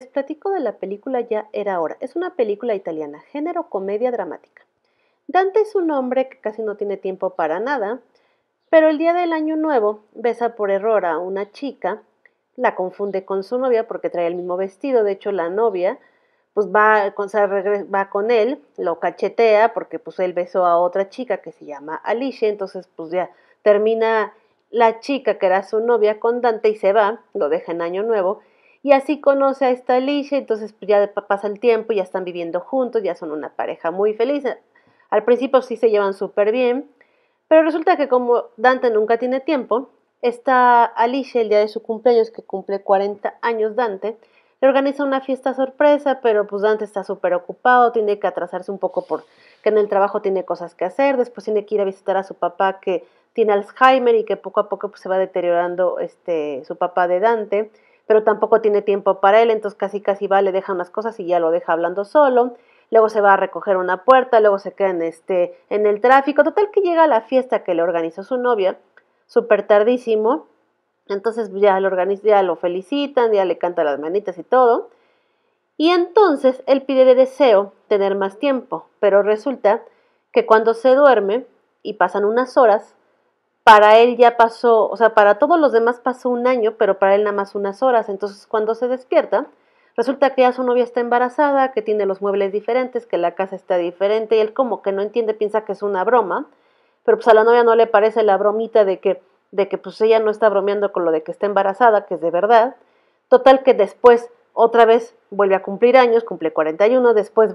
Les platico de la película Ya era hora. Es una película italiana, género comedia dramática. Dante es un hombre que casi no tiene tiempo para nada, pero el día del año nuevo besa por error a una chica, la confunde con su novia porque trae el mismo vestido, de hecho la novia pues va con, va con él, lo cachetea porque pues él besó a otra chica que se llama Alicia, entonces pues ya termina la chica que era su novia con Dante y se va, lo deja en año nuevo y así conoce a esta Alicia, entonces pues, ya pasa el tiempo, ya están viviendo juntos, ya son una pareja muy feliz. Eh, al principio sí se llevan súper bien, pero resulta que como Dante nunca tiene tiempo, esta Alicia el día de su cumpleaños, que cumple 40 años Dante, le organiza una fiesta sorpresa, pero pues Dante está súper ocupado, tiene que atrasarse un poco por que en el trabajo tiene cosas que hacer, después tiene que ir a visitar a su papá que tiene Alzheimer y que poco a poco pues, se va deteriorando este, su papá de Dante pero tampoco tiene tiempo para él, entonces casi casi va, le deja unas cosas y ya lo deja hablando solo, luego se va a recoger una puerta, luego se queda en, este, en el tráfico, total que llega a la fiesta que le organizó su novia, súper tardísimo, entonces pues, ya lo, ya lo felicitan, ya le canta las manitas y todo, y entonces él pide de deseo tener más tiempo, pero resulta que cuando se duerme y pasan unas horas, para él ya pasó, o sea, para todos los demás pasó un año, pero para él nada más unas horas. Entonces, cuando se despierta, resulta que ya su novia está embarazada, que tiene los muebles diferentes, que la casa está diferente, y él como que no entiende, piensa que es una broma, pero pues a la novia no le parece la bromita de que, de que pues ella no está bromeando con lo de que está embarazada, que es de verdad. Total que después otra vez vuelve a cumplir años, cumple 41, después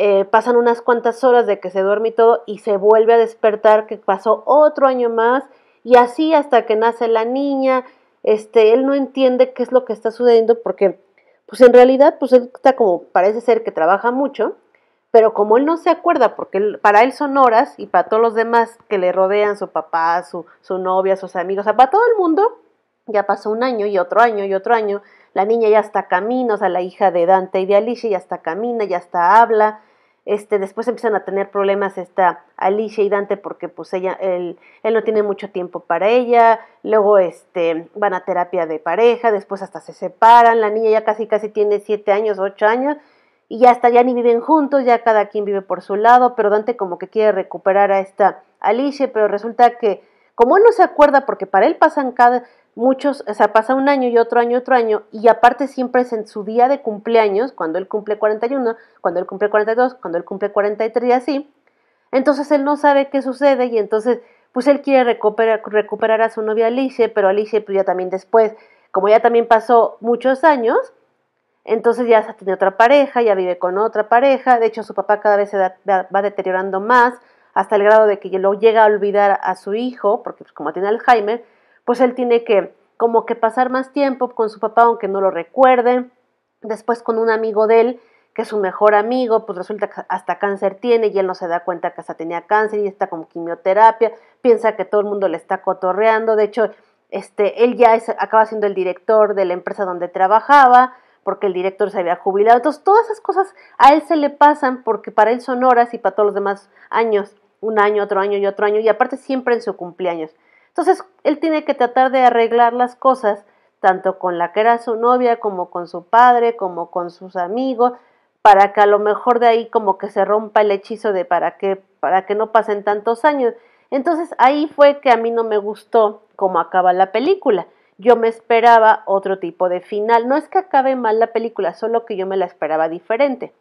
eh, pasan unas cuantas horas de que se duerme y todo y se vuelve a despertar que pasó otro año más y así hasta que nace la niña, este, él no entiende qué es lo que está sucediendo porque pues en realidad pues él está como parece ser que trabaja mucho, pero como él no se acuerda, porque para él son horas y para todos los demás que le rodean, su papá, su, su novia, sus amigos, para todo el mundo, ya pasó un año y otro año y otro año. La niña ya está camino, o sea, la hija de Dante y de Alicia ya hasta camina, ya está habla. Este, después empiezan a tener problemas esta Alicia y Dante porque pues ella, él, no tiene mucho tiempo para ella, luego este, van a terapia de pareja, después hasta se separan, la niña ya casi casi tiene siete años, ocho años, y ya hasta ya ni viven juntos, ya cada quien vive por su lado, pero Dante como que quiere recuperar a esta Alicia, pero resulta que como él no se acuerda, porque para él pasan cada, muchos, o sea, pasa un año y otro año, y otro año, y aparte siempre es en su día de cumpleaños, cuando él cumple 41, cuando él cumple 42, cuando él cumple 43 y así, entonces él no sabe qué sucede y entonces, pues él quiere recuperar, a su novia Alicia, pero Alicia pues ya también después, como ya también pasó muchos años, entonces ya tiene otra pareja, ya vive con otra pareja, de hecho su papá cada vez se va deteriorando más, hasta el grado de que lo llega a olvidar a su hijo, porque pues, como tiene Alzheimer, pues él tiene que como que pasar más tiempo con su papá aunque no lo recuerde, después con un amigo de él que es su mejor amigo, pues resulta que hasta cáncer tiene y él no se da cuenta que hasta tenía cáncer y está como quimioterapia, piensa que todo el mundo le está cotorreando, de hecho, este, él ya acaba siendo el director de la empresa donde trabajaba, porque el director se había jubilado, entonces todas esas cosas a él se le pasan porque para él son horas y para todos los demás años, un año, otro año y otro año, y aparte siempre en su cumpleaños. Entonces, él tiene que tratar de arreglar las cosas, tanto con la que era su novia, como con su padre, como con sus amigos, para que a lo mejor de ahí como que se rompa el hechizo de para que, para que no pasen tantos años. Entonces ahí fue que a mí no me gustó cómo acaba la película. Yo me esperaba otro tipo de final. No es que acabe mal la película, solo que yo me la esperaba diferente.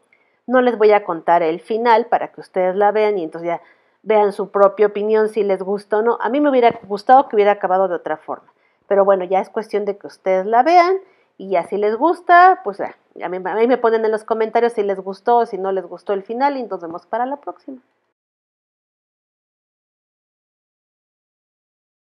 No les voy a contar el final para que ustedes la vean y entonces ya vean su propia opinión si les gusta o no. A mí me hubiera gustado que hubiera acabado de otra forma, pero bueno, ya es cuestión de que ustedes la vean y ya si les gusta, pues a mí, a mí me ponen en los comentarios si les gustó o si no les gustó el final y nos vemos para la próxima.